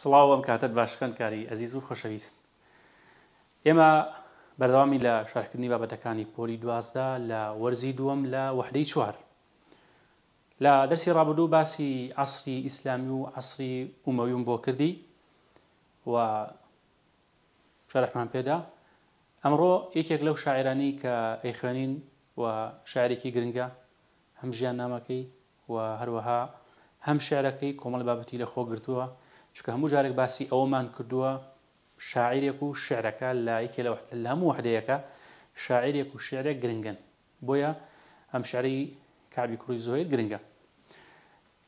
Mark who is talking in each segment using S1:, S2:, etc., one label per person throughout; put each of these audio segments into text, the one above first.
S1: سڵاو ئەم کاتت باشەکەن کاری ئەزیز و خۆشەویست ئێمە بەردەوامی لە شارکردنی بابەتەکانی پۆلی دوازدا لە وەرزی دووەم لە وحدەی چوار لە دەرسی ڕابدوو باسی عسری ئیسلامی و عسری ئومەویوم بۆ کردی و شارەحمان پێدا ئەمڕۆ یەکێک لەو شاعرانی کە ئەیخوێنین و شارێکی گرنگە هەم ژیان نامەکەی و هەروەها هەم شارەکەی کۆمەڵ بابەتی لە خۆ گرتووە چکە هەموو جارێک باسی ئەوەمان کردووە شاعیرێک و شعرەکە لایکێ لە هەموو وحدەیەەکە شاعیرێک و شعرێک گرنگن بۆیە ئەم شعری کابی کوی زۆهیر گرنگە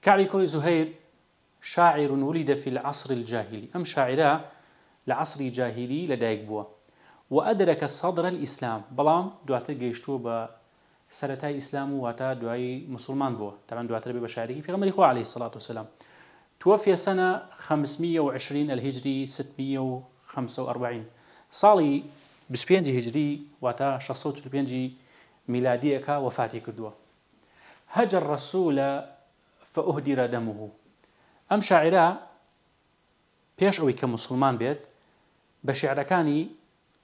S1: کابی کوی زهیر شاعر ولد في العصر الجاهلي أم شاعرة لعصر جاهلي لدايك بوا وأدرك صدر الإسلام بلام دواتر قيشتو ب سرتاي إسلام واتا دعاي مسلمان بوا طبعا دواتر ببشاري في غمر عليه الصلاة والسلام توفي سنة 520 الهجري 645 صالي بسبينجي هجري واتا 645 ميلاديك وفاتي كدوة هجر الرسول فأهدر دمه أم شاعراء بيش أوي كمسلمان بيت كاني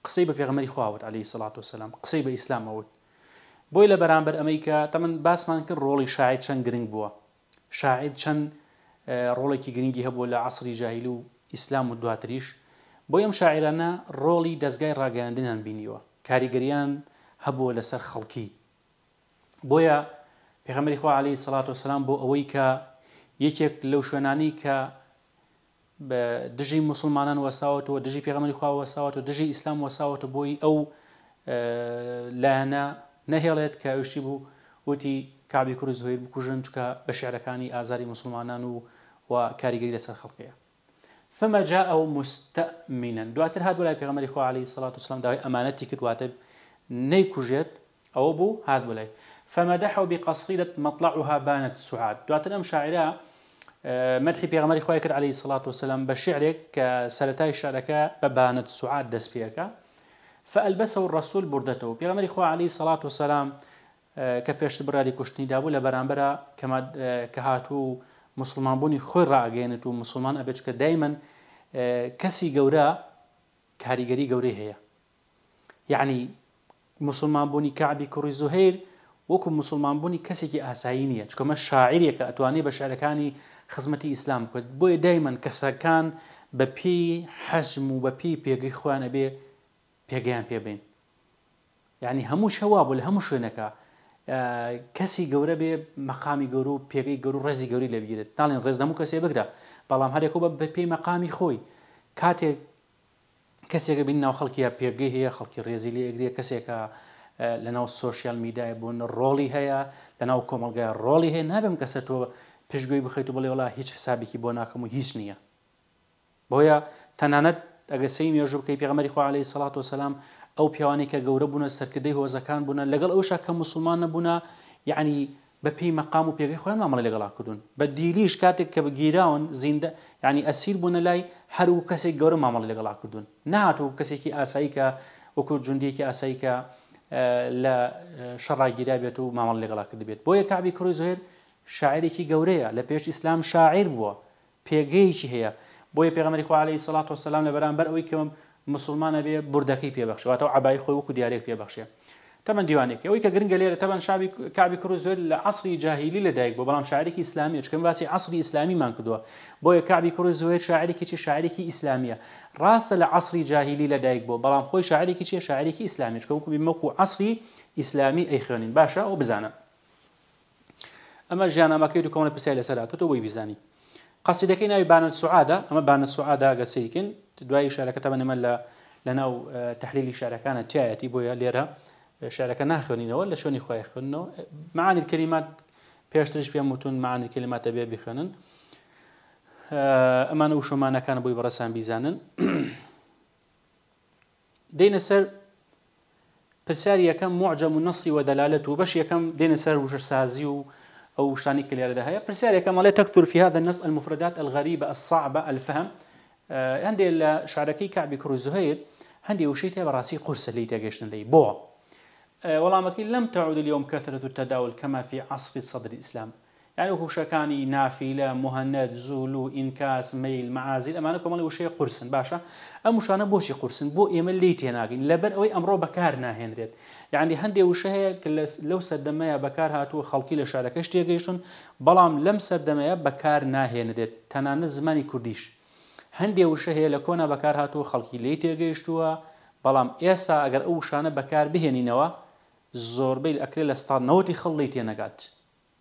S1: قصيبة غمري خواهوت عليه الصلاة والسلام قصيبة إسلام أوت بويلة برامبر بەرامبەر ئەمریکا تەمن باسمان کرد ڕۆڵی شاعید چەند گرنگ بووە شاعید ڕۆڵێکی گرنگی هەبوو لە عسری جاهیل و ئیسلام و دواتریش بۆ ئەم شاعرانە ڕۆڵی دەستگای ڕاگەاندنیان بینیوە کاریگەریان هەبووە لەسەر خەڵکی بۆیە پێغەمەری خوا علی سەڵات و سلام بۆ ئەوەی کە یەکێک لەو شوێنانی کە بە دژی مسلمانان وەساوتەوە دژی پێغەمەری خوا وەساوت و دژی ئیسلام وەساوتە بۆی ئەو لاەنە نەهێڵێت کە وشتی بوو وتی کابی کوور زۆیر بکوژن چکە بە شعرەکانی ئازاری مسلمانان و وكاريگری لسر خلقية ثمە جاء مستأمنا مستەمینەن دواتر هات بەلای پێغەمەری عليه الصلاة والسلام وسلام داوای ئەمانەتی نيكوجيت نەیکوژێت ئەوە بوو هات بڵێ فمەدەحەو بقصيدة مطلعها بانت السعاد دواتر أم شاعرة آه، مدحي پێغەمەری خۆی عليه الصلاة والسلام بشعرك بە آه، شعرك ببانت السعاد دس بە بانت فألبسه الرسول بردته بيغمري خو عليه الصلاة والسلام آه، كبيش براري كشتني دابو لبرانبرا كما كهاتو مسلمانبوونی خۆی ڕاگەێنێت و مسلمان ئەبێت کە دایمەن کەسی گەورە کاریگەری گەورەی هەیە یعنی مسلمانبوونی کابی کوڕی زوهیر وەکو مسلمانبوونی کەسێکی ئاسایی نییە چکەمە شاعیرێکە ئەتوانێت بە شارەکانی خزمەتی ئیسلام بکات بۆیە دایمەن کەسەکان بە پێی حەزم و بە پێی پێگەی خوانە بێ پێگەیان پێبین یعنی هەموو شەوا بوو لە هەموو شوێنەکە کەسی گەورە بێ مەقامی گەور و پێگەی گەور و ڕێزی گەوری لەبیرێت تاڵێن ڕێزدەمو کەسێ بگرە بەڵام هەرێکۆ بە پێی مەقامی خۆی کاتێک کەسێکە بین ناو خەڵکیە پێگەی هەیە خەڵکی ڕێزی لێگرێ کەسێکە لە ناو سوۆسیال میدای بوون ڕۆڵی هەیە لە ناو کۆمەلگای ڕۆڵی هەیە نابم کەسە تۆ پێشگوی بخیت و بڵێ وڵا هیچ حسابێکی بۆ ناکەم و هیچ نییە بۆیە تەنانەت ئەگە سی مێژوو بکەی پێغمەری خوا عليهەی سەڵات و سەسلام ئەو پیاوانی کە گەورە بوونە سەرکردەی هۆزەکان بوون لەگەڵ ئەوشا کە مسلمانە بوون یعنی بە پێی مەقام و پێگەی خۆیان مامەڵی لەگەڵا کردوون بە دیلیش کاتێک کە بەگیراون زیندە ینی ئەسیر بوون لای هەرو کەسێک گەورە مامەڵی لەگەڵا کردوون نهاتوو کەسێکی ئاسایی کە وەکو جوندێکی ئاسایی کە لە شەڕاگیرا بێت و مامەڵ لەگەڵا کرد بێت بۆیە کابی کڕۆی زۆێر شاعرێکی گەورەیە لە پێش ئیسلام شاعیر بووە پێگەیکی هەیە بۆیە پێغمەری خوالی سڵات و سلام لە بەرامبەر ئەوی کەم مسلمانە بێ بردەکەی پێبخشەوەەوە عبای خۆی وەکو دیارێک پێبخشێ تەمە دیوانێک ئەوەی کە گرنگە لێرە تەمەەن شاوی کابی کرۆزۆر لە عسری جاهیلی لەدایک بۆ بەڵام شاعرێکی ئسلامی چکەم باسی عسری ئسلامیمان کردووە بۆیە کابی کرۆزۆر شاعرێکیی شاعرێکی ئسلامیە ڕاستە لە عسری جاهیلی لەدایک بۆ بەڵام خۆی شاعرێکی چێ شاعرێکی ئسلامی چکە وکوبی مەکو عسری ئیسلامی ئەی خوێنین باشە ئەو بزانە ئەمە ژیانامەکەی دوکەونە پرسی لەسەراتەوە بۆی بیزانی قصيدة كنا بانە السعادة أما بان السعادة گە سیکن دوای شارەکەتە بنەمە لە لەناو تحلیلی شارەکانە تایەتی بۆیە لێرە شارەکە ناخوێنینەوە لە شوێنی خۆی خوێنەوە معانی کەلیمات پێشترش پێم وتون معانی کەلیماتە بێ بخێنن ئەمانە و شۆمانەکان بۆی بەڕەسان بیزانن دەینە سەر پرسیار یەکەم معجم و نەسی وە دەلالت و بەش یەکەم دێنە سەر وشە سازی و أو شانيك اللي ده هي برسالة كما لا تكثر في هذا النص المفردات الغريبة الصعبة الفهم آه هندي الشعركي كعبي كروزهير هندي وشيتي براسي قرص اللي تجيشن لي بوع آه والله ما لم تعد اليوم كثرة التداول كما في عصر صدر الإسلام یعنی هوشەکانی نافیلە مهەنەت زول و ئینکاس میل مەعازیل ئەمانە کۆمەڵی وشەیە قورسن باشە ئەم وشانە بۆشی قورسن بۆ ئێمە لی تێناگەین لەبەر ئەوەی ئەمڕۆ بەکار ناهێنرێت یعنی هەندێک وشە هەیە لەو سەردەمەیە بەکار هاتووە خەڵکی لە شارەکەش تێگەیشتون بەڵام لەم سەردەمەیە بەکار ناهێنرێت تەنانە زمانی کوردیش هەندێک وشە هەیە لە کۆنا بەکار هاتووە خەڵکی لی تێگەیشتووە بەڵام ئێستا ئەگەر ئەو وشانە بەکار بهێنینەوە زۆربەی ئەکرێ لە ستان نەوەی خەڵی تێنەگات.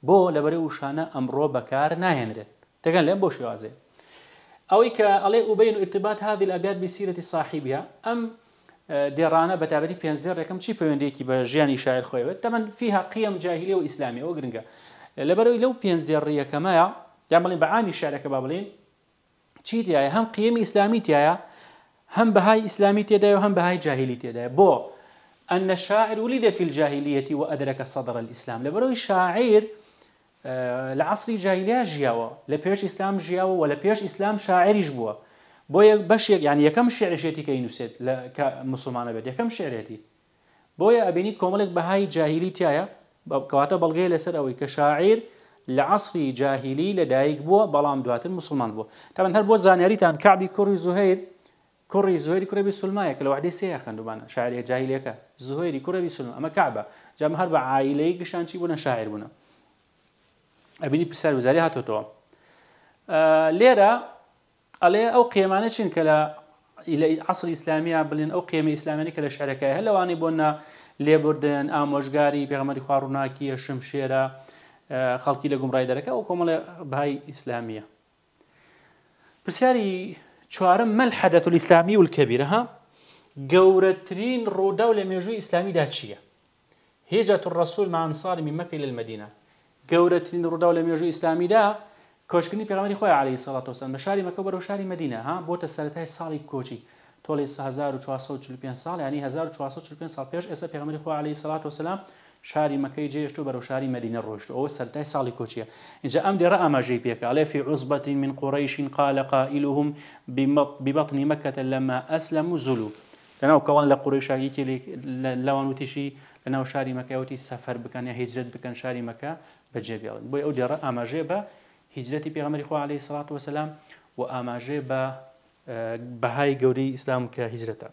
S1: بو لەبەر وشانە ئەمڕۆ بەکار ناهێنرێت تەگەن لێم بۆ شێوازێ ئەوەی کە ئەڵێ وبین ارتباط هذه الابيات بسيره صاحبها ام اه، ديرانا بەتابەتی پێنجێر ڕێکم چی پەیوەندێکی بە ژیانی شاعر خۆیەوە تمن فيها قیم جاهلی و ئیسلامیەوە گرنگە لەبەرەوەی لەو پێنج دێڕیەکەمایە یا بڵین بەعانی شارەکە با بڵین چی تایە هەم قیمی ئیسلامی هم هەم بەهای ئیسلامی تێدای و هەم بەهای جاهلی تێدای بۆ ولد في الجاهلية وأدرك صدر الإسلام لبروي شاعر لە عسری جاهلیا ژیاوە لە پێش ئیسلام ژیاوە و لە پێش ئیسلام شاعریش بووە بۆ بەشێک یان یەکەم شعرشێتی کە نووسێت لە مسلمانە بێت یەکەم شعرێتی بۆیە ئەبینی کۆمەڵێک بەهای جاهیلی تایە کەواتە بەڵگەی لەسەر ئەوەی کە شاعیر لە عسری جاهیلی لەدایک بووە بەڵام دواتر مسلمان بووە تا من هەر بۆ زانیاریتان کابی کوڕی زوهیر کوڕی زۆری کوڕبی سلمایە کە لە وعدەی سەیە خندوبانە شاعری جاهیلەکە زۆری کوڕبی سلم ئەمە کابە جام هەر بە عیلەی گشان چی بوونە شاعر بوونە ابيني بسال وزاري ئەبینی پرسیاروزاری هاتۆتەوە لێرە ئەڵێ ئەو قێمانە چین کە لە عسر ئیسلامیا بڵێن ئەو قێمە ئیسلامی کە لە شارەکەی هەلەوانی بۆنا لێبوردن ئامۆژگاری خاروناكي خواڕووناکیە شمشێرە لقوم راي گومڕای او ئەو بهاي اسلاميه ئیسلامیە شوارم ما الحدث الاسلامي ئیسلامی ها گەورەترین ڕوودا و لە اسلامي ئیسلامیدا چییە؟ هجرة الرسول مع انصار من مكة إلى المدينة گەورەترین ڕوودا لە مێژوو ئیسلامیدا کۆشکننی پێغمەری خۆی علی سەڵات وسن بە شاری مەکە بەرەو شاری مدینە ها بۆتە سەتای ساڵی کۆچی تۆڵی 1445 سال یعنی 1445 سال پێش ئێستا پێغمەری خۆ علی سەڵات وسلام شاری مەکەی جێشت و بەرەو شاری مدینە ڕۆشت ئەوە سەرای ساڵی کۆچیە اینجا ئەم دیێرە ئاماژەی پێکە لێ فی عزبەتی من قڕیشین قال قائلهم ببطنی مەکەتە لما ئەسلم و زولو لەناو کەوان لە قڕیشایی لەوان لەناو شاری مەکەوتی سەفەر بکەن یا هیجرت بکەن شاری مەکە بەجێبیاڵن بۆی ئەو دێڕە ئاماژێ بە هیجرەتی پێغەمەری خۆ عليه سڵات وسلام و ئاماژێ بە اه، بەهای گەوری ئیسلام کە هیجرەتە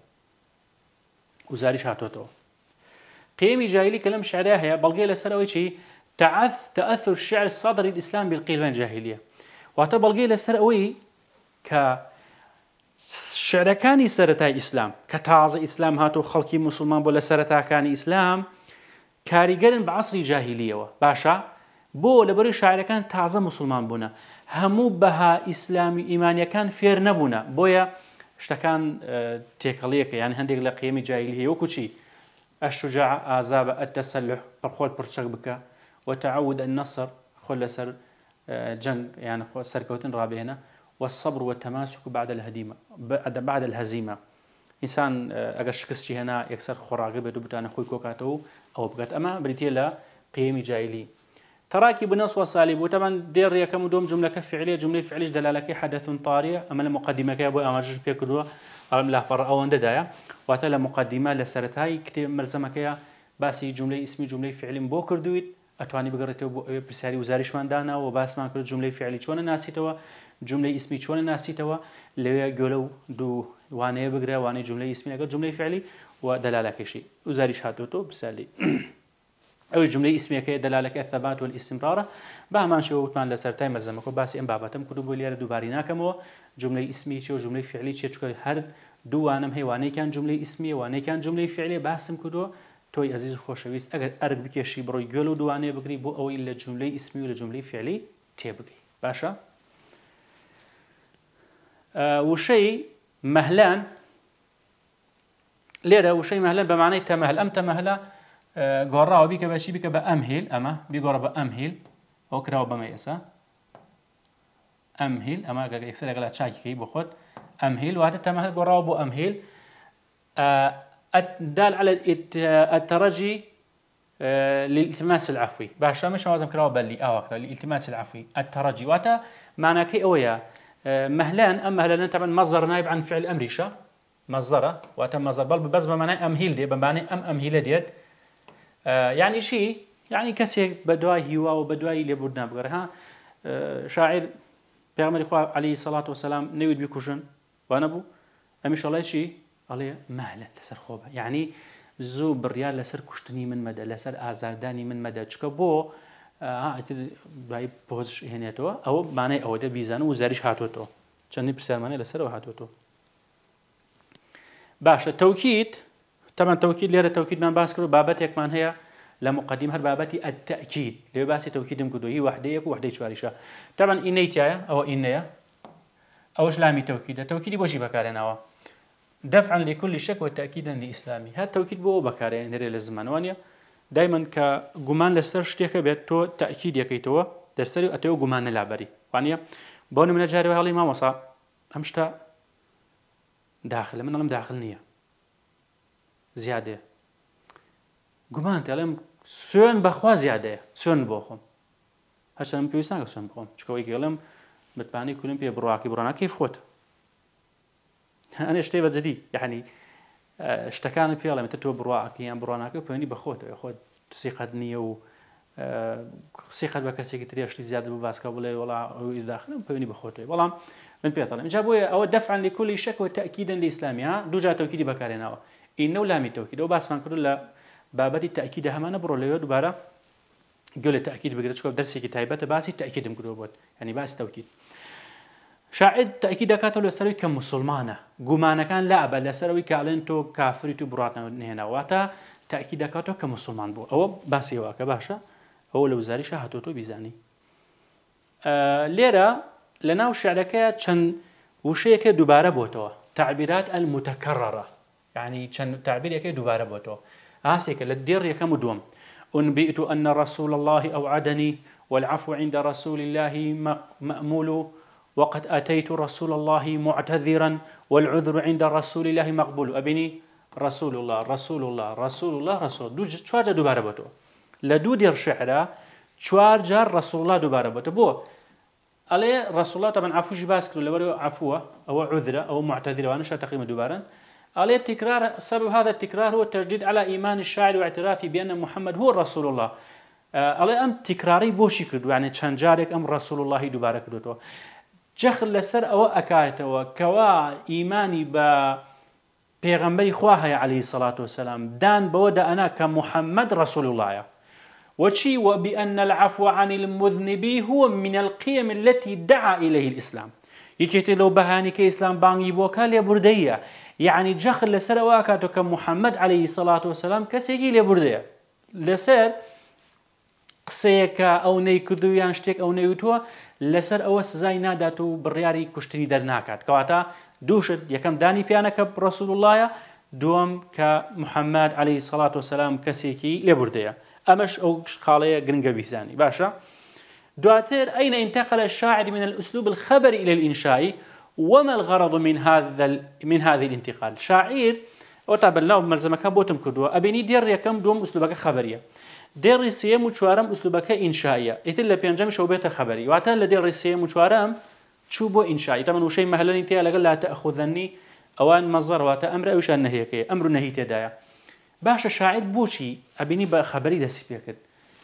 S1: گوزاری هاتۆتەوە قيمي جاهلي كلام شعرها بلقي لسروي شيء تعث تأثر الشعر الصدري الإسلام بالقيل الجاهلية وعتا بلقي لسروي ك شعرەکانی سەتای ئیسلام کە تازە ئیسلام هاتو خەڵکی مسلمان بۆ لە سەرەتاکانی ئیسلام کاریگەرن بە عسری جاهیلیەوە باشە بۆ لەبەری شاعرەکان تازە مسلمان بوون هەموو بەها ئیسلامی ئیمانیەکان فێر نەبوون بۆیە شتەکان تێکەڵیەکە یان هەندێک لە قیێمی جاهلی هەیە وەکوچی ئەشجا ئازا بە ئەتەسەلح پرخۆت پرچەک بکە وتەعود النەسر خۆ لەسەر جەنگ یان سەرکەوتن ڕابێنە والصبر والتماسك بعد الهديمة بعد بعد الهزيمة إنسان أجر آه، شخص هنا يكسر خراقي بدو بتاعنا خوي كوكاتو أو بقت أما بريتيلا قيم جايلي تراكي بنص وصالب وطبعا دير يا كم دوم جملة كفعلية جملة فعلية دلالة كي حدث طارئ أما المقدمة كي أبو أمرج في بيكدوا أم لا فر أو عند دايا وتلا مقدمة لسرتاي كتير ملزمة كي باسي جملة اسمي جملة فعلية بوكر دويت أتواني بقرتو بسالي وزارش من دانا وباس ما كرد جملة فعلية فعلي شوانا ناسيتوا جملەی ئیسمی چۆنە ناسیتەوە لەوێ گۆلە و دوو وانەیە بگرە وانەی جملەی ئیسمیەکە جملەی فعلی و دەلالەکەشی وزاریش هاتوۆ بسەلی ئەو جملەی ئیسمیەکەی دەلالەکە ثبات و ئیسمڕارە بامان شێوەوتمان لە سەرای مەزەمەکە باسی ئەم بابەتم کردو بۆ لێرە دووباری ناکەمەوە جملەی ئیسمی چێ و جملەی فعلی چێچکە هەر دووانم هەیوانەیەکیان جملەی ئیسمیە وانەیەکیان جملەی فعلی باسم کردووە تۆی ئەزیز خۆشەویست ئەگەر ئەرگ بکێشی بڕۆی گوێل و دوانەیە بگری بۆ ئەوەی لە جملەی ئیسمی و لە جملەی فعلی تێبگەی باشە؟ آه، وشي مهلان ليرة وشي مهلان بمعنى تمهل أم ئەم تەمەهلە گۆڕاوە بیکە بەشی بکە بە ئەم هیل ئەمە بیگۆڕە بە ئەم هیل ئەو کراوە بەمە ئێسا ئەم هیل ئەمە ئەکسەرگەلا چاکیکەی بۆ خۆت ئەم هیل على آه، الترجي للالتماس العفوي باش مش لازم بلي أو اه للالتماس العفوي الترجي وهذا معناه كي اويا آه، مهلان ام مهلان طبعا مصدر نائب عن فعل امريشا مصدره واتم مصدر بل بس بمعنى امهيل دي بمعنى ام امهيل ديت آه، يعني شيء يعني كسي بدواي هوا وبدواي اللي بودنا بقرها آه، شاعر بيعمل خوا عليه الصلاه والسلام نويد بكوشن وانا بو ام شاء شيء عليه مهلا لسر خوبه يعني زو بريال لسر كشتني من مدى لسر ازرداني من مدى چكه ئاتر دوای پۆزش هێنێتەوە ئەوە بانای ئەوەدە بیزان و زاریش هاتوێتەوە چەندی پرسیارمانە لەسەرەوە هاتوێتەوە باشە تەوکیت تەمان تەوکیت لێرە تەوکیدمان باس کرد و بابەتێکمان هەیە لە مقدیم هەر بابەتی ئەتەکیید لێ باسی تەوکیدم کردوی وحدەیەک و وحدەی چواریشە تەمان ئینەیتیایە ئەوە ئینەیە ئەوەش لامی تەوکیدە تەوکیدی بۆشی بەکارێنەوە دەفعن لێکلی شەک و تاکیدەن لە ئیسلامی هەر تەوکیت بۆ بەکارێن دەرێ لە زمانوانە دایمەن کە گومان لەسەر شتێکە بێت تۆ تاکی دەکەیتەوە دەسەری ئەتەوە گومانە لابەری وانە بۆ منە جارەوە هەڵی مامەسا ئەم شتا داخل من ئەڵم داخل نییە زیادێ گومان تەڵێم سوێن بەخوا زیادەیە سوێن بۆ خۆم هەشم پێویستان کە سوێن بخۆم چکەوەی گەڵم متمانی کولم پێ بڕواکی بڕۆنا کەیف خۆت هەنێ شتێ بە جدی یعنی شتەکانە پێڵێمتە تۆ بڕواکەیان بڕواناکە پێنی بەخۆتەوە خۆت سیقەت نییە و سیقەت بە کەسێکی ترێشتی زیادە بە باسکە بڵێ وڵا ئەویداخنم پێنی بخۆتەوە بەڵام من پێڵم جا بۆیە ئەوە دەفعان لە کولی شەکەوە تاکیدن لە ئیسلامیا دووجاتەوکیدی بەکارێنەوە ئینە و لامی تۆکیدەوە باسمان کرد لە بابەتی تاکیدە هەمانە بڕۆ لەوێ دووبارە گوێ لە تاکید بگرێت چکۆ دەرسێکی تایبەتە باسی تاکیدم کردو بۆت ینی باسی تەوکید شاعر تاکید دەکاتەوە لەسەروی کە مسلمانە گومانەکان لا بە لەسەروی کاڵێن تو کافریت اه، و بڕاتەوە نێنەوەتە تاکی دەکاتەوە کە مسلمان بوو ئەوە باسیەوەکە باشە ئەوە لە وزاریشە هاتوۆ بیزانی لێرە لە ناو شعرەکەی چەند وشەیەەکە دووبارە بۆتەوە تعبیرات ئەل متەکەڕە ینی چەند تعبیرەکەی دووبارە بۆتەوە ئاسێکە لە دێڕ یەکەم و دووەم أنبئت أن رسول الله أوعدني والعفو عند رسول الله مأمول وقد أتيت رسول الله معتذرا والعذر عند رسول الله مقبول أبني رسول الله رسول الله رسول الله رسول دو چوار جا دوباره بتو لدو دير شعره چوار رسول الله دوباره بتو بو على رسول الله طبعا عفو جباس كلو لبرو عفوه أو عذرة أو معتذرة وأنا شا تقيمه دوبارا على تكرار سبب هذا التكرار هو التجديد على إيمان الشاعر واعترافه بأن محمد هو رسول الله على آه، أم تكراري بۆشی کردو يعني چەند أم رسول الله اللهی دووبارە جخل لسر او ئەکاتەوە کەوا ايماني با پێغەمبەری خواه هەیە علی سەڵات و سەسلام دان بەوەدا ئەنا کە محەممەد ڕسول وڵایە وشي وبأن العفو عن المذنب هو من القيم التي دعا إليه الإسلام یەکێتی لەو بەهانیکە ئیسلام بانگی بۆکە لێبوردەیە یعنی جەخل لەسەر واکاتۆ کە محەممەد عليهەی سەڵات وسلام کەسێکی لێبوردەیە لسر قسەیەکە او نيكدو يانشتك او ئەو لسر او سزاينا داتو برياري كشتني درناكات كواتا دوشد يكم داني یەکەم دانی پیانەکە ڕسول وڵایە دووەم کە محەممەد علی سەڵات و سەسلام کەسێکی لێبوردەیە ئەمەش ئەو قالەیە گرنگە دواتر أين انتقل الشاعر من الأسلوب الخبري إلى الإنشائي وما الغرض من هذا من هذه الانتقال شاعر او تابلنا كان بوتم كدوا أبيني دير يكم دوم أسلوبك خبرية دێڕی سێم و چوارم ئوسلوبەکە ئینشایە ئیتر لە پێنجەم شەو بێتە خبری واتە لە دێڕی سێم و چوارم چوو بۆ ئینشایی تەمە وشەی مەهلەنی تێ لەگەڵ لاتە ئەخودنی ئەوان مەزەڕواتە ئەمر ئەوشان نەهەیەەکەی ئەمر و نەهی تێدایە باشە شاعر بۆچی ئەبینی بە خبری دەسی پێکرد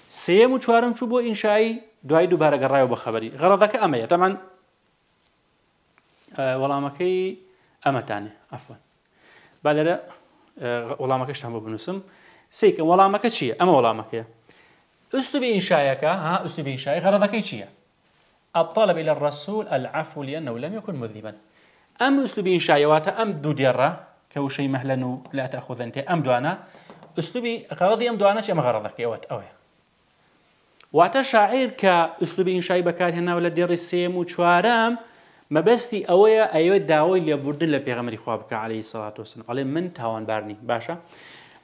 S1: سێم و چوارم چوو بۆ ئینشایی دوای دووبارە گەڕایەوە بە خبری غەڕەکە ئەمەیە تەمان وەڵامەکەی ئەمەتانێ ئەفوان با لەرە وەڵامەکەشتان بۆ بنووسم سيك ولا ما كشيء أما ولا ما كيا ئوسلوبی ئینشایەکە ها ئوسلوبی ئینشای غەڕەکەی شيء الطلب إلى الرسول العفو لأنه لم يكن مذنبا أم أسلوب إنشاء واتا أم دوديرة شيء مهلا لا تأخذ أنت أم دوانا أسلوبي غرضي أم دوانا شيء أم غرضك وات أوه واتا شاعر كأسلوب إنشاء بكار هنا ولا دير السيم وشوارم ما بستي أويا أيوة داوي اللي بردن لبيغمري خوابك عليه الصلاة والسلام عليه من تهوان بارني باشا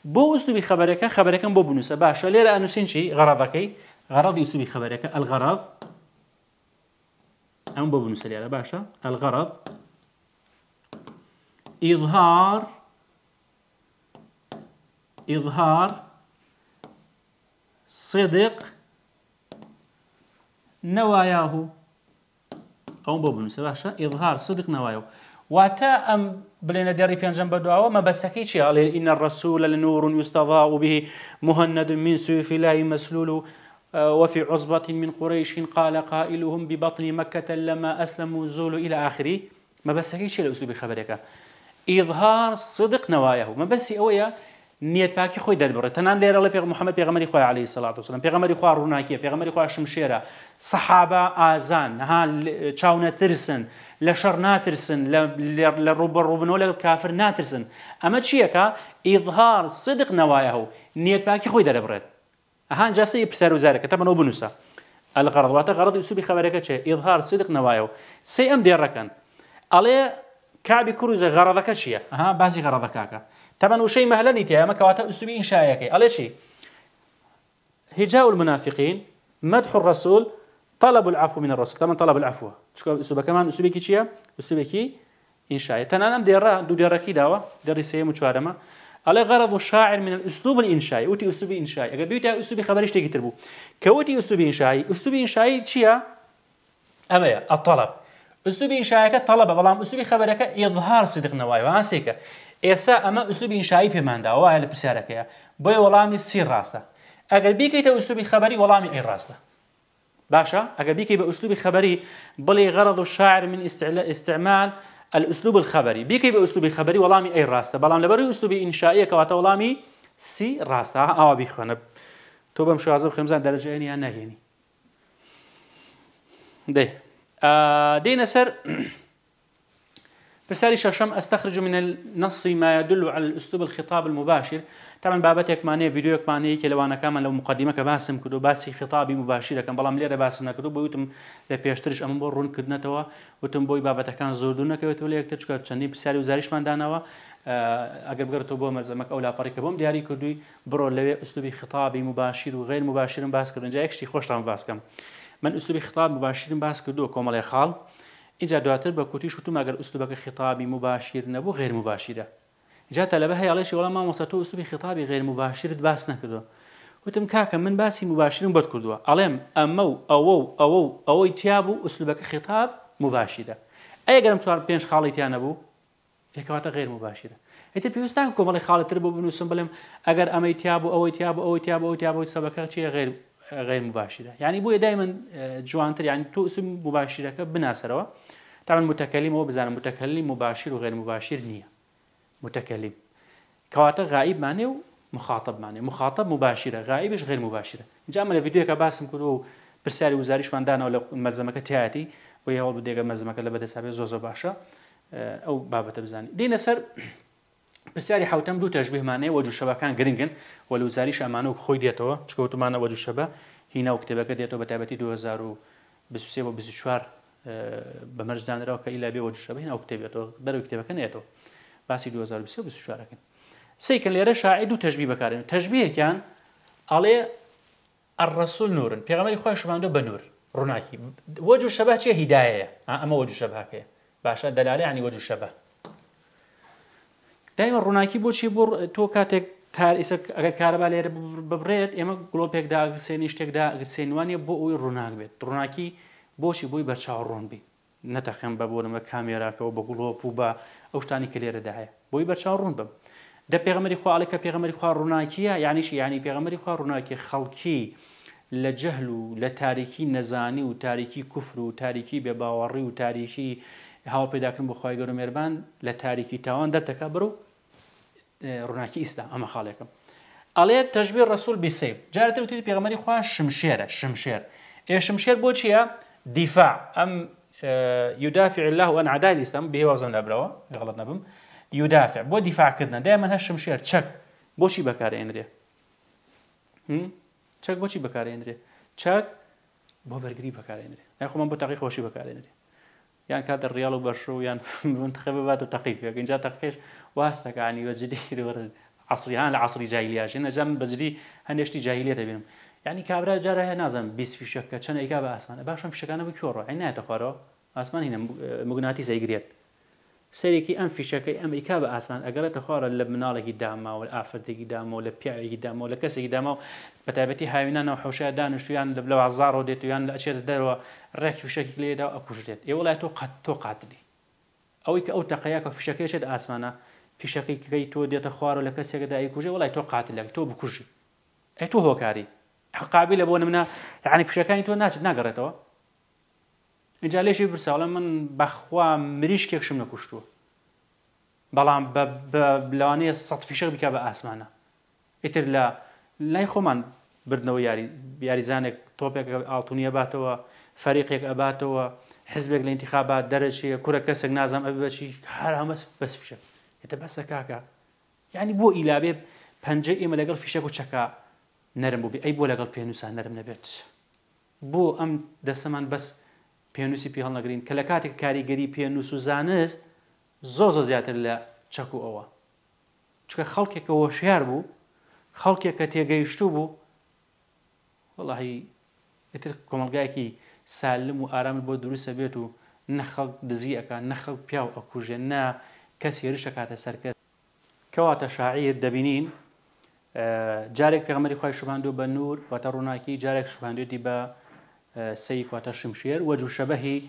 S1: بو أسلوب خبرك خبرك بو بنوسة باشا ليرا أنوسين شي غرضك غرض أسلوب خبرك الغرض أم بو بنوسة ليرا باشا الغرض إظهار إظهار صدق نواياه أو بو بنوسة باشا إظهار صدق نواياه واتا ام بلێنە داري پێنجەم بەدواوە مەبەسەکەی ما هەڵێ ئینە ڕسوولە لە نور یستەضا و به مهند من سيف لا مسلول آه، وفي عصبة من قريش قال قائلهم ببطن مكة لما أسلموا زولوا إلى آخره ما بس هيك شيء لأسلوب خبرك إظهار صدق نواياه ما بس أويا نیت پاکی خۆی دەربڕێت تنان لێرە الله بيغ محمد بيغمري خوي عليه الصلاة والسلام بيغمري خوي روناكي بيغمري خوي شمشێرە صحابة آزان ها تشاونا ترسن لشر ناترسن لە ڕوبەڕوبنەوە لەگەڵ کافر ناترسن اما تشيكا اظهار صدق نەوایە و باكي پاکی خۆی اها ئەهان بسر وزارك تبن تەمەەوە الغرض واتا غرض سوبی خەبەرەکە چێ اظهار صدق نواياه سي ام ديركن علي ئەڵێ كروز غرضك غەڕەکە اها ئەها غرضك غەڕەکەکە تبن وشي مهلني تي اما كواتا ئوسوبی ئینشایەکەی علي شي هجاء المنافقين مدح الرسول طلب العفو من الرسول طبعا طلب العفو چکە ئوسوبەکەمان ئوسوبێکی چییە؟ کی ئینشایە تنانم دێڕا دوو دێڕێکی داوە دەڕی سێم و چوارەمە ئەڵێ على غرض شاعر من ئوسوب ئینشای وتی ئوسوبی ئینشای ئەگە بیتە ئوسوبی خبری شتێکی تر بوو اسلوب انشائي ئینشایی ئوسوبی ئینشایی چییە؟ ئەمەیە ئەتەڵب ئوسوبی ئینشایەکە تەڵەبە اسلوب ئوسوبی خبرەکە ئێظهار صدق نەوای واسێکە ئێسا ئەمە ئوسوبی ئینشایی پێمانداوە وایە لە پرسیارەکەیە بۆی وەڵامی سی ڕاستە اگر بيكيت اسلوب خبري وەڵامی ئێ ڕاستە باشا اگر بیکی به اسلوب خبری بلی غرض الشاعر شاعر من استعمال الاسلوب الخبري بيكي باسلوب خبري ولامي اي راسته بلام لبري اسلوب انشائيه كواتا ولامي سي راسة او بيخنب تو بم شازم خمزة درجه يعني انا يعني دي آه دينا سر فساري ششم استخرج من النص ما يدل على الاسلوب الخطاب المباشر تامان بابەتێکمانەیە یددیوەکمانەیە کە لەوانەکەمان لە مقدیمە کە باسم کرد و باسی خطابی مباشی دەکەم بەڵام لێرە باس نەکرد و بەوتم لە پێشترش ئەمە بۆ ڕوونکردنەوە وتم بۆی بابەتەکان زۆردو نەکەوێتەوە لە یەکتر چکە چەندی پرسیاری و زاریشماندانەوە ئەگەر بگەرتەوە بۆ مەزەمەک ئەو لاپەڕێکە بۆم دیاری کردووی بڕۆ لەوێ ئوستوبی خطابی مباشیر و غیر مباشرم باسکردن جا یەکشتی خۆشتان باسکەم من ئوستوبی خطاب مباشرم باس کردو کۆمەڵی خاڵ اینجا دواتر بە کوتیش وتم ئەگەر ئوستوبەکە خطابی مباشیر نەبوو غیر مباشیرە جا تەلەبە هەیە ئەڵێشی وەڵام مامۆسە تۆ ئوسوبی خطابی غێر مباشرت باس نەکردووە وتم کاکە من باسی مباشرم بەت کردووە ئەڵێم ئەمە و ئەوە و ئەوە و ئەوەی تیا بوو ئوسلوبەکە خطاب مباشرە ئەگەرم چوار پێنج خاڵی تیانە بوو ێکاتە غێر مباشرە هیتە پێویستان کۆمەڵی خاڵتر بۆ بنووسم بڵێم ئەگەر ئەمەی تیا بوو ئەوەی تیا بوو ئەوەی تیا بۆ تیا بۆی سەبەکە چیە غێر غێر مباشرە یعنی بۆ دای من جوانتر یانی تۆ ئوسم مباشرەکە بناسەرەوە تا من متەکەلیمەوە بزانم متەکەلی مباشر و غێر مباشر نییە متەکەلیم کەواتە غائیبمانێ و مخاطبمانێ مخاطب مباشرە غائبش غیر مباشرە جامە لە یددیوەکە باسم کرد و پرسیاری وزاریشماندانەوە لە مەرزەمەکە تیاتی بۆ هەوڵ دێگە مەزمەکە لە بەدەسابێ زۆ زۆ باشە ئەو بابەتە بزانانی دینە سەر پرسیاری حوتم دوو تەژبیمانەیە وەجو شەبەکان گرنگن وە لە وزاری شامانە و خۆی دێتەوە چکەوتمانە وەجو شەبە هینا و کتێبەکە دێتەوە بە تایبەتی 2023 بۆ 24 بەمەرجدانەوە کە ئیلا بێ وەجو شەبە هینا و کتێبێتەوە بەرەو کتێبەکە نێتەوە باسی 2020 شارەکەن سیکن لێرە شاعید و تەشببی بەکارن تەشببیەکیان ئەڵێ ئەڕسول نورن پێغەمەی خۆی شماندۆ بە نور ڕووناکی وەج و شەبە چێ هیدایە ئەمە وەج و شەباکەیە باشە دەلالی عنی وەج و شەبە دایمە ڕووناکی بۆچی بۆ تۆ کاتێک کار ئیسە ئەگەر کارەبا لێرە ببرێت ئێمە گلۆپێکدا ئەگرسێنی شتێکدا ئەگرسێنوانە بۆ ئەوی ڕووناک بێت ڕووناکی بۆشی بۆی بەرچاو ڕۆنبی نەتەخێن بە بۆنمە کامێراکەەوە بە گوڵۆپ و بە ئەو شتانی کە لێرەدا هەیە بۆی بەرچاو ڕوون بم دە پێغمەری خوالێک کە پێغمەری خوا ڕووناکیە یانیش ینی پێغمەری خوا ڕووناکی خەڵکی لە جەهل و لە تاریکی نەزانی و تاریکی کوفر و تاریکی بێباوەڕی و تاریکی هاو پیداکردن بۆ خی گەۆ مێربان لە تاریکی تاوان دەتەکە بڕ و ڕووناکی ئیستا ئەمە خاڵێکم ئەڵێ تەژبیر ڕسول بیسیب جارتە وتی پێغمەری خوا شمشێرە شمشێر ئێ شمشێر بۆ چییە دیفاع ئەم یودافی الله وان عدای ئیسلام بێوازم لەبرەوە غڵت نەبم یودافع بۆ دیفاکردن دایمە هەشم شێر چەک بۆچی بەکارێنرێ چەک بۆچی بەکارێنرێ چەک بۆ بەرگری بەکارێنرێ نخۆمان بۆ تاقی خۆشی بەکارێنرێ یان کاتە ڕیال و بەرش و یان منتخب بات و تقیب اینجا تقیش واستەکانی وەجددیوەرن عصریان لە عصری جاهلیاش نەجام بەجری هەندێشتی جاهلیە دەبینم ینی کابرا جارە هەیە نازم 20 فیشەکە چەندێکا بە ئاسانە باشم فشەکانە بکۆڕۆ عینایە دەخوارەوە ئاسمان هینە مگوناتی زەیگرێت سەرێکی ئەم فیشەکەی ئەمریکا بە ئاسان ئەگەرێتە خوارە لە مناڵێکی داماوە ئافرەتێکی دامەوە لە پیاوێکی دامەوە لە کەسێکی داماوە بەتابەتی هاوینانەوە حوشە دانیشتویان لە بلەوە زارەوە دێت ویان لە ئەچێت دەرەوە ڕێک فشەکی لێدا ئەپوشێت ئێوە لای تۆ قەت تۆ قاتلی ئەوەی کە ئەو تەقەیەکە فشەکەیشێت ئاسمانە فیشەکەی کەی تۆ دێتە خوارە لە کەسێکدا ئەیکوژێ وڵای تۆ قاتلێک تۆ بکوژی ئەی تۆ هۆکاری حقابی لە بۆ منە عنی فشەکانی تۆ ناچێت ناگەڕێتەوە اینجا لێشی پرساڵە من بەخوا مریشکێکشم نەکوشتووە بەڵام لەوانەیە سەد فیشق بکە بە ئاسمانە ئیتر لە لای خۆمان بردنەوە یاری یاریزانێک تۆپێک ئاڵتونیە باتەوە فەریقێک ئەباتەوە حزبێک لە انتخابات دەرەچیە کورە کەسێک نازانم ئەبچی هەر هەمەس بەس فیشە هێتە بەسە کاکە ینی بۆ ئیلابێ پنج ئێمە لەگەڵ فیشەک و چەکە نەرم بوو بێ ئەی بۆ لەگەڵ پێنووسان نەرم نەبێت بۆ ئەم دەسەمان بەس پێنووسی پێ هەڵنەگرین کە لە کاتێک کاریگەری پێنووس و زانست زۆ زۆ زیاتر لە چەکو ئەوە چکە خەڵکێکە وەشیار بوو خەڵکێک کە تێگەیشتوو بوو وڵی ئتر کۆمەلگایەکی سالم و ئارام بۆ دروستە بێت و نەخەڵ دزیەکە نەخەڵ پیا و ئەکوژێ نا کەس هێرشە کاتە سەرکرد کەواتە شاعیر دەبینین جارێک پێغمەری خی شوباندو بە نور بەتە ڕووناکی جارێک شوباندێتی بە سيف واتا شمشير وجو شبه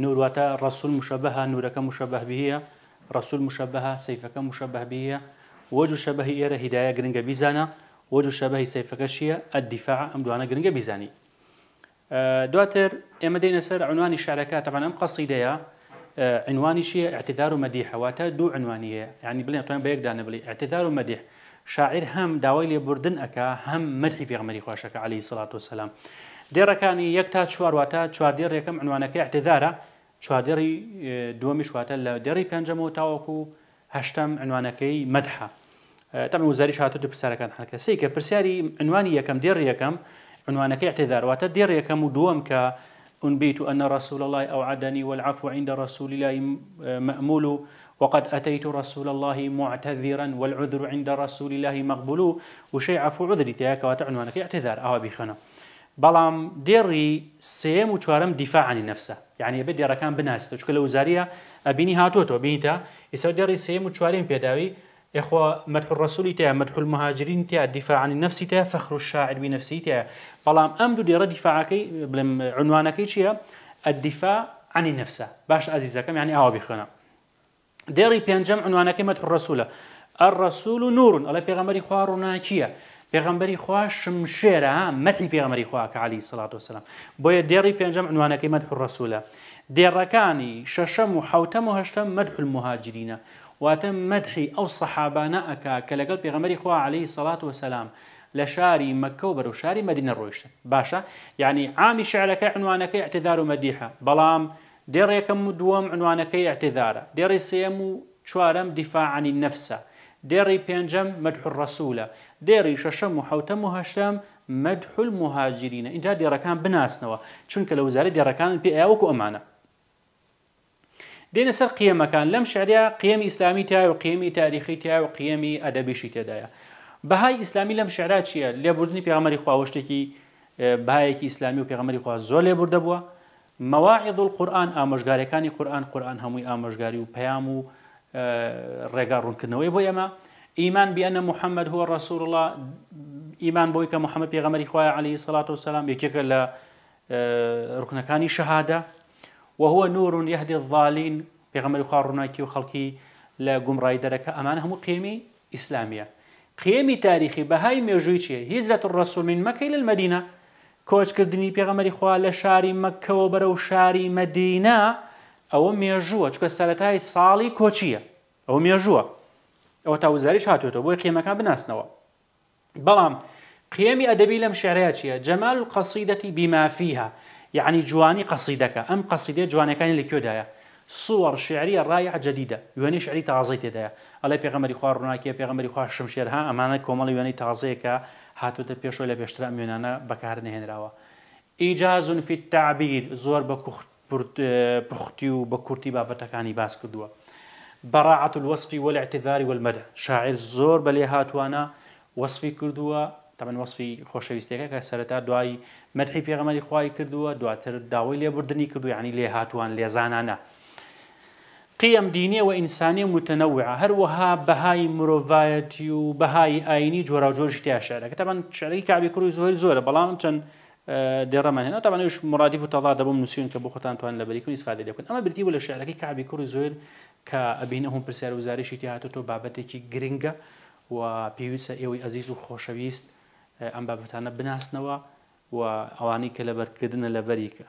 S1: نور واتا رسول مشبهة مشەبەه بهەیە به رسول مشبهة مشەبەه بهەیە به وجو شبه إيرا هداية قرنجة بيزانا وجو شبه شیە ئەدیفاع الدفاع أمدوانا قرنجة بيزاني آه، دواتر ئێمە دەینە سەر عنوانی شارەکە تەبان ئەم قەسیدەیە آه، عنوانی شیە اعتدار و مەدیحەواتە دوو عنوانیە ینی يعني بڵێن توان بە یەکدانە بڵی اعتدار و مەدیح شاعر هەم داوای لێبوردن ئەکە هەم مەرحی پێغمەری خۆشەکە علی سڵات وسلام دیر دێڕەکانی یەک تا چوارواتە چواردێ ڕێکم عنوانەکەی اعتدارە چوادێڕی اه، دووەمیش واتە لە دێڕی پێنجەمەوە تاوەکو هەشتم عنوانەکەی مدحە اه، تەمە وزاری پسر کان حرکت سی که پرسیاری عنوانی یکم دیر یەکەم دێڕ یەکەم عنوانەکەی اعتدارواتە دیر یکم و دووەم کە أنبيت أن رسول الله أوعدني والعفو عند رسول الله اه، مأمول وقد أتيت رسول الله معتذرا والعذر عند رسول الله مقبول وشيء عفو عذري تياك وتعنوانك اعتذار أو بخنا بلام ديري سيم وشوارم دفاع عن نفسه يعني بە ركان بناستە چکە لە وزاریە ئەبینی هاتووەەوە بینیتە ئیسا دێڕی سێم و چوارین پێداوی إخوة مدح الرسول تاع مدح المهاجرين تاع الدفاع عن النفس تاع فخر الشاعر بنفسي تاع بلام أم دو دير بلم عنوانكي شيا الدفاع عن النفس باش عزيزكم يعني أو بخنا ديري بينجم عنوانكي مدح الرسول الرسول نور الله بيغمري خوارنا كيا پیغمبری خوا مدح پیغمبری خوا خواکە علی و سلام بو دیری دێڕی پێنجەم عنوانەکەی مەدح ڕسوولە دێڕەکانی شەشەم و حوتم و مدح المهاجرین و تم مدح او صحابانا ئەکا کە لەگەڵ پیغمبری خوا علی سڵات و سلام شاری مەکە و بەرەو شاری مدینە ڕۆیشتن باشە یعنی عامی شعرەکە عنوانەکەی اعتدار و مەدیحە بەڵام دێڕێکم و دووەم عنوانەکەی اعتدارە دێڕی سێم و چوارەم دیفاعانی نەفسە دێڕی پێنجەم مەدح ڕسوولە دێڕی شەشەم و حوتەم و هەشتم مەدحول مهاجرینە اینجا دێڕەکان بناسنەوە چونکە لە وزارە دێڕەکان پێ ئاوەکو ئەمانە دێنە سەر قیەمەکان لەم شعریا قیەمی ئیسلامی تای و قیەمی تاریخی تیا و قیەمی ئەدەبیشی تێدایە بەهای ئیسلامی لەم شعرا چییە لێبوردنی پێغەمەری خواوەشتێکی باەکی ئیسلامی و پێغەمەری خوا زۆر لێبوردە بووە مەواعیض القورآن ئامۆژگارەکانی قورآن قورآن هەمووی ئامۆژگاری و پەیام و ڕێگا ڕوونکردنەوەی بۆ ئێمە إيمان بأن محمد هو رسول الله إيمان بويك محمد في غمر إخوة عليه الصلاة والسلام يكيك لا آه، ركن كان شهادة وهو نور يهدي الضالين في غمر إخوة رنوكي وخلقي لا قم رأي دركة أمانة هم قيمي إسلامية قيمي تاريخي بهاي ميجويتشي هزة الرسول من مكة إلى المدينة كوش كردني في غمر إخوة لشاري مكة وبرو شاري مدينة أو ميجوة شكو السالتاي صالي كوشية أو ميجوة ئەوە تا وزاریش هاتوێتەوە بۆی قیمەکان بناسنەوە بەڵام قیەمی ئەدەبی لەم شعریا چییە جەمال قەسیدەتی بیمافیها یعنی جوانی قەسیدەکە ئەم قەسیدێ جوانەکانی لەکوێدایە صور شعرية رائعة جديدة يواني شعري تازي تدايا الله بيغمري خوار روناكي بيغمري خوار شمشير ها أمانا كومال يواني تازي كا هاتو تبيشو إلا بيشترا ميونانا بكار نهن راوا إيجاز في التعبير زور بكخت بختی اه، و بە کورتی بابەتەکانی باس کردووە براعة الوصف والاعتذار والمدح والمەدە شاعر زۆر بەلێ هاتوانە وصفي کردووە تەمەن وەصفی خۆشەویستەکە کە سەرەتا مدحي مەدحی پێغەمەری خوای کردووە دواتر داوای لێبوردننی کردو ینی لێ هاتوان لي زانانا قيم دينية وإنسانية متنوعة هەروەها بەهای بهاي و وبهاي آيني جورا تیا شارەکە شعرك طبعا شعرك كعبي كروي زۆرە بەڵام بلان دێڕەمان هێنا تاوانش مرادی و تەڵا دەبم نووسین کە بۆ خۆتان توان لە بەریکن ئیسفاده دەکەن ئەمە بردی و لە شارەکەی کابی کوڕی زۆر کە ئەبینە هەم پرسیار وزاریشی هاتۆ بابەتێکی گرنگە و پێویستە ئێوەی ئەزیز و خۆشەویست ئەم بابەتانە بناسنەوە و ئەوانی کە لە بەرکردنە لە بەریکە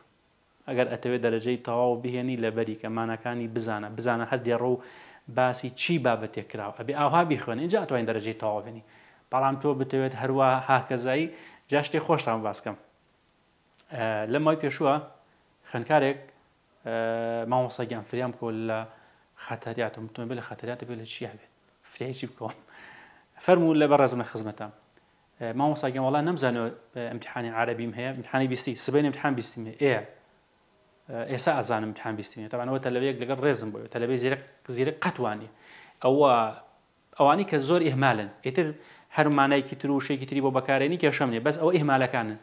S1: ئەگەر ئەتەوێت دەرەجەی تەواو بهێنی لە بەریکە مانەکانی بزانە بزانە هەر دێڕە و باسی چی بابەتێک کراوە ئەبێ ئاها بیخوێن اینجا ئەتوانین دەرەجەی تەواوێنی بەڵام تۆ بتەوێت هەروە هاکەزایی جاشتی خۆشتان باسکەم لە مای پێشووە خوێنکارێک ماوەسەگەم فریام بکۆ لە خەتەریات خطريات بێ لە خەتەریات بێ لە چیا بێت فرێکی بکۆم فەرمو لە بەڕێزم لە خزمەتە ماوەساگەم وڵا نەمزانەوە ئەمتحانی عربیم هەیە امتحانی بیستی سبەی امتحان ايه آه، ايه ئێسا زان امتحان هو تاوانەوە تەلەوەیەک لەگەڵ ڕێزم بۆ تەلەبێ زيرق زیرە قەتوانی ئەوە ئەوانی کە زۆر ئهمالن ئیتر هەرمانایکی تر و شێکی تری بۆ بەکارێنی بس او ئەو ئهمالەکانن